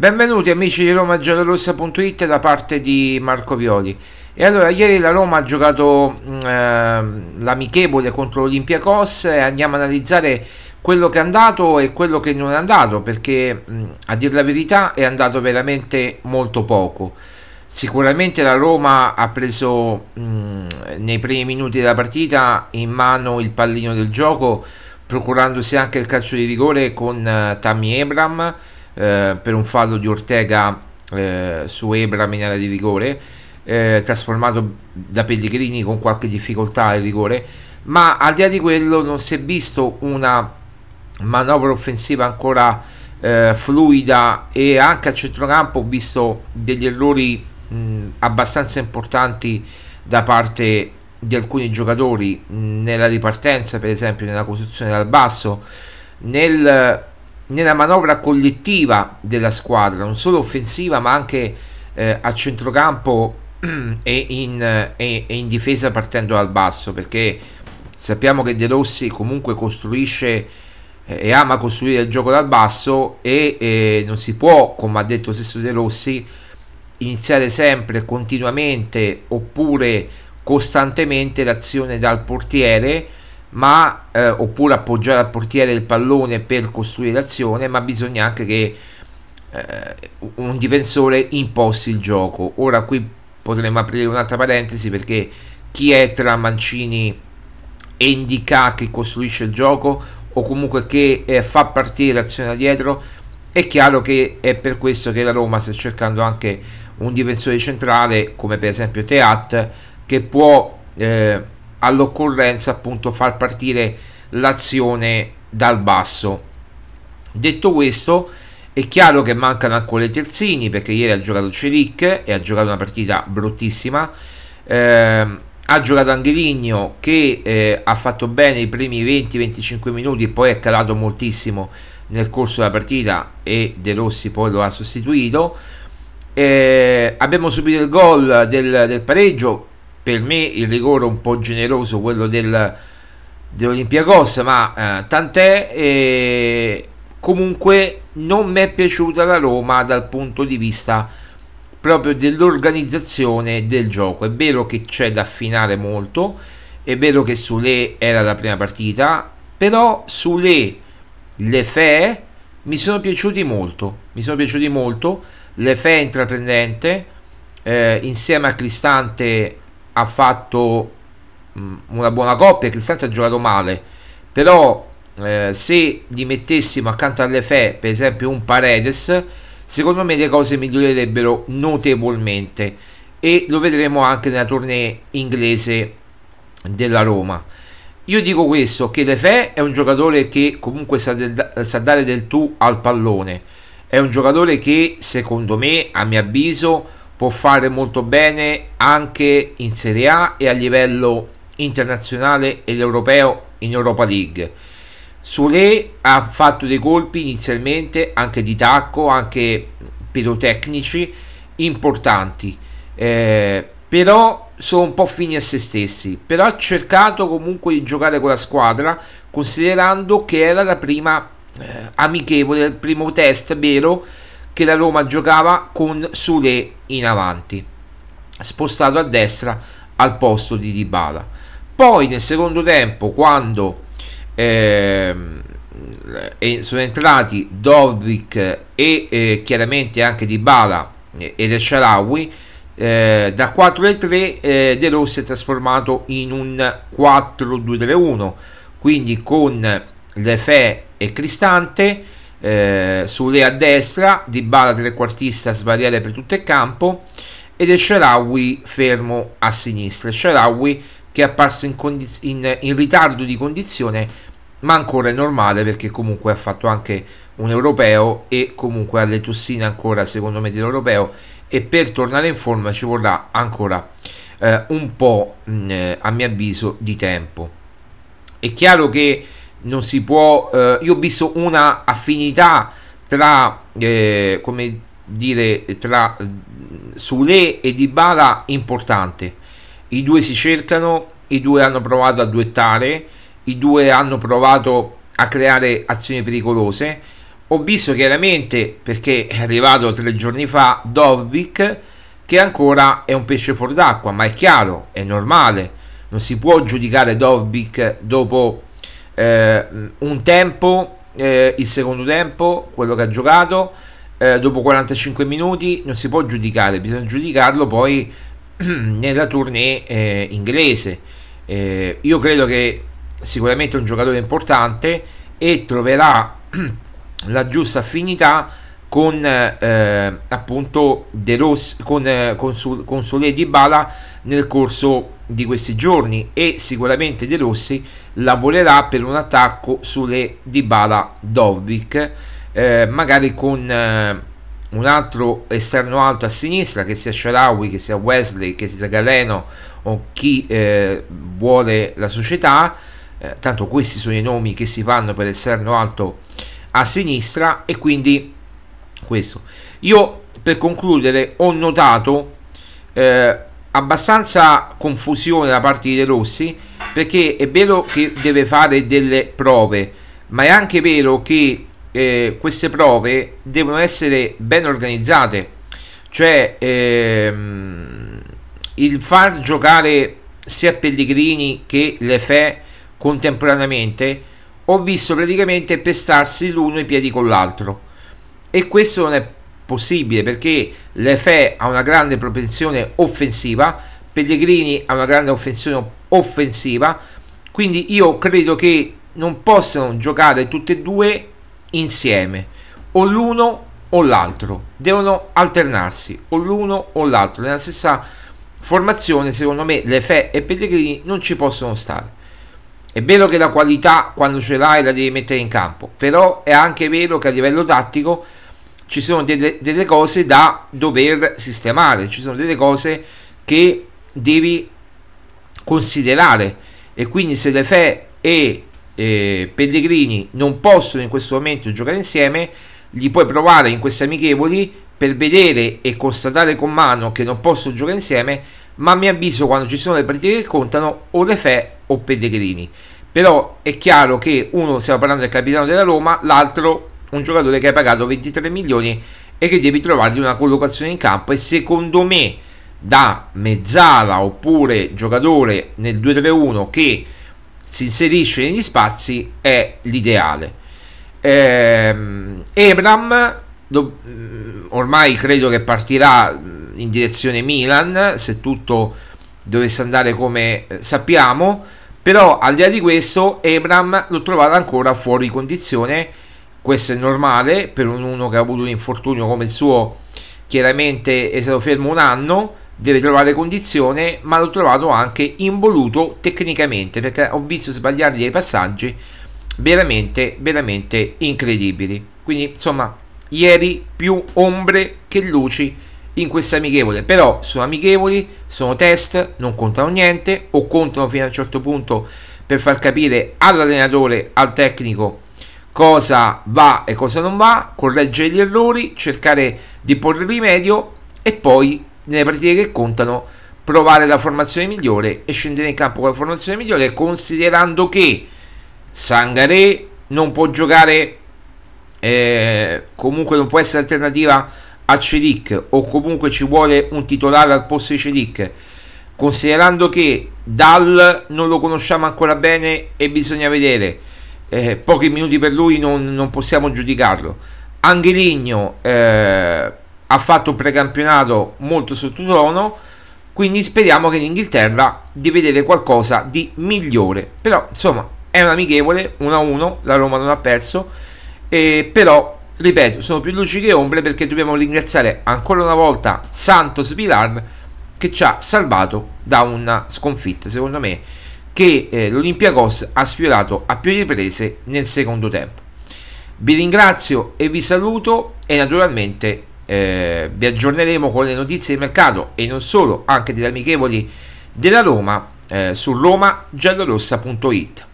Benvenuti amici di RomaGiallorossa.it da parte di Marco Violi. E allora, ieri la Roma ha giocato mm, eh, l'amichevole contro l'Olimpiakos e andiamo ad analizzare quello che è andato e quello che non è andato, perché mm, a dire la verità è andato veramente molto poco. Sicuramente la Roma ha preso mh, mm, nei primi minuti della partita in mano il pallino del gioco, procurandosi anche il calcio di rigore con uh, Tammy Abram. Eh, per un fallo di Ortega eh, su Ebra in di rigore, eh, trasformato da Pellegrini con qualche difficoltà al rigore, ma al di là di quello non si è visto una manovra offensiva ancora eh, fluida e anche a centrocampo ho visto degli errori mh, abbastanza importanti da parte di alcuni giocatori mh, nella ripartenza, per esempio nella costruzione dal basso, nel nella manovra collettiva della squadra, non solo offensiva ma anche eh, a centrocampo e in, eh, e, e in, difesa partendo dal basso, perché sappiamo che De Rossi comunque costruisce eh, e ama costruire il gioco dal basso e, e eh, non si può, come ha detto stesso De Rossi, iniziare sempre continuamente oppure costantemente l'azione dal portiere ma, eh, oppure appoggiare al portiere il pallone per costruire l'azione, ma bisogna anche che eh, un difensore imposti il gioco. Ora qui potremmo aprire un'altra parentesi perché chi è tra Mancini e Indica che costruisce il gioco o comunque che eh, fa partire l'azione da dietro, è chiaro che è per questo che la Roma sta cercando anche un difensore centrale come per esempio Teat che può eh, all'occorrenza appunto far partire l'azione dal basso. Detto questo, è chiaro che mancano ancora i terzini perché ieri ha giocato Celic e ha giocato una partita bruttissima. Eh, ha giocato Angeligno che eh, ha fatto bene i primi 20-25 minuti e poi è calato moltissimo nel corso della partita e De Rossi poi lo ha sostituito. Eh, abbiamo subito il gol del, del pareggio per me il rigore un po' generoso quello del, dell'Olimpiakos ma eh, tant'è eh, comunque non mi è piaciuta la Roma dal punto di vista proprio dell'organizzazione del gioco è vero che c'è da affinare molto è vero che Sule era la prima partita però Sule le Fe mi sono piaciuti molto mi sono piaciuti molto le Fe intraprendente eh, insieme a Cristante ha fatto mh, mm, una buona coppia, Cristante ha giocato male, però eh, se gli mettessimo accanto alle per esempio, un Paredes, secondo me le cose migliorerebbero notevolmente e lo vedremo anche nella tournée inglese della Roma. Io dico questo, che De è un giocatore che comunque sa, del, sa, dare del tu al pallone, è un giocatore che secondo me, a mio avviso, può fare molto bene anche in Serie A e a livello internazionale ed europeo in Europa League. Sule ha fatto dei colpi inizialmente anche di tacco, anche pirotecnici importanti, eh, però sono un po' fini a se stessi. Però ha cercato comunque di giocare con la squadra, considerando che era la prima eh, amichevole, il primo test vero che la Roma giocava con Sule in avanti, spostato a destra al posto di Dybala. Poi nel secondo tempo, quando ehm, eh, eh, sono entrati Dobrik e eh, chiaramente anche Dybala ed El Sharawi, eh, da 4 e 3 eh, De Rossi è trasformato in un 4-2-3-1 quindi con Lefè e Cristante eh, Sule a destra, Di Bala trequartista a svariare per tutto il campo ed è fermo a sinistra. Sharawi che è apparso in, in, in ritardo di condizione ma ancora è normale perché comunque ha fatto anche un europeo e comunque ha le tossine ancora secondo me dell'europeo e per tornare in forma ci vorrà ancora eh, un po' mh, a mio avviso di tempo. È chiaro che non si può... Eh, io ho visto una affinità tra, eh, come dire, tra mm, Sule e Dybala importante. I due si cercano, i due hanno provato a duettare, i due hanno provato a creare azioni pericolose. Ho visto chiaramente, perché è arrivato tre giorni fa, Dovvik, che ancora è un pesce fuor d'acqua, ma è chiaro, è normale. Non si può giudicare Dovvik dopo eh, un tempo, eh, il secondo tempo, quello che ha giocato, eh, dopo 45 minuti non si può giudicare, bisogna giudicarlo poi nella tournée eh, inglese. Eh, io credo che sicuramente è un giocatore importante e troverà la giusta affinità con eh, appunto De Rossi, con, eh, con, su, con Sole di Bala nel corso di questi giorni e sicuramente De Rossi lavorerà per un attacco sulle di Bala Dovic eh, magari con eh, un altro esterno alto a sinistra che sia Sharawi, che sia Wesley, che sia Galeno o chi eh, vuole la società eh, tanto questi sono i nomi che si fanno per esterno alto a sinistra e quindi questo io per concludere ho notato eh, abbastanza confusione da parte di De Rossi perché è vero che deve fare delle prove ma è anche vero che eh, queste prove devono essere ben organizzate cioè ehm, il far giocare sia Pellegrini che Le Fe contemporaneamente ho visto praticamente pestarsi l'uno i piedi con l'altro e questo non è possibile perché Lefè ha una grande propensione offensiva, Pellegrini ha una grande offensione offensiva, quindi io credo che non possano giocare tutte e due insieme, o l'uno o l'altro, devono alternarsi, o l'uno o l'altro, nella stessa formazione secondo me Lefè e Pellegrini non ci possono stare. È vero che la qualità quando ce l'hai la devi mettere in campo, però è anche vero che a livello tattico ci sono delle, delle cose da dover sistemare, ci sono delle cose che devi considerare e quindi se Le Fe e eh, Pellegrini non possono in questo momento giocare insieme, li puoi provare in questi amichevoli per vedere e constatare con mano che non possono giocare insieme, ma a mio avviso quando ci sono le partite che contano o Le Fe o Pellegrini. Però è chiaro che uno stiamo parlando del capitano della Roma, l'altro un giocatore che ha pagato 23 milioni e che devi trovargli una collocazione in campo e secondo me da mezzala oppure giocatore nel 2-3-1 che si inserisce negli spazi è l'ideale. Ehm, Ebram mm, ormai credo che partirà mm, in direzione Milan se tutto dovesse andare come eh, sappiamo, però al di là di questo Abram l'ho trovato ancora fuori condizione, questo è normale per un uno che ha avuto un infortunio come il suo, chiaramente è stato fermo un anno, deve trovare condizione, ma l'ho trovato anche involuto tecnicamente perché ho visto sbagliargli dei passaggi veramente, veramente incredibili. Quindi, insomma, ieri più ombre che luci in questa amichevole, però sono amichevoli, sono test, non contano niente o contano fino a un certo punto per far capire all'allenatore, al tecnico cosa va e cosa non va, correggere gli errori, cercare di porre rimedio e poi nelle partite che contano provare la formazione migliore e scendere in campo con la formazione migliore considerando che Sangare non può giocare eh, comunque non può essere alternativa a Celic o comunque ci vuole un titolare al posto di Celic considerando che Dal non lo conosciamo ancora bene e bisogna vedere eh, pochi minuti per lui non, non possiamo giudicarlo Angeligno eh, ha fatto un precampionato molto sottotono quindi speriamo che in Inghilterra di vedere qualcosa di migliore però insomma è un amichevole 1-1 la Roma non ha perso eh, però ripeto, sono più luci che ombre perché dobbiamo ringraziare ancora una volta Santos Pilar che ci ha salvato da una sconfitta, secondo me, che eh, l'Olympiacos ha sfiorato a più riprese nel secondo tempo. Vi ringrazio e vi saluto e naturalmente eh, vi aggiorneremo con le notizie di mercato e non solo, anche degli amichevoli della Roma eh, su romagiallorossa.it.